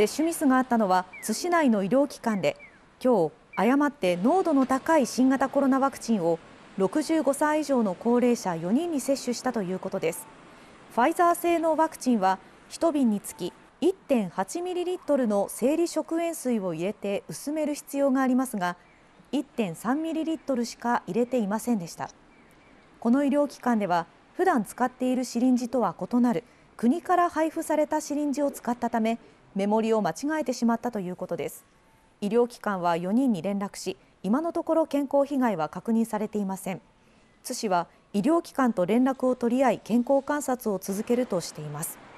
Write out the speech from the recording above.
接種ミスがあったのは津市内の医療機関で今日誤って濃度の高い新型コロナワクチンを65歳以上の高齢者4人に接種したということですファイザー製のワクチンは1瓶につき1.8ミリリットルの生理食塩水を入れて薄める必要がありますが1.3ミリリットルしか入れていませんでしたこの医療機関では普段使っているシリンジとは異なる国から配布されたシリンジを使ったためメモリを間違えてしまったということです医療機関は4人に連絡し今のところ健康被害は確認されていません津市は医療機関と連絡を取り合い健康観察を続けるとしています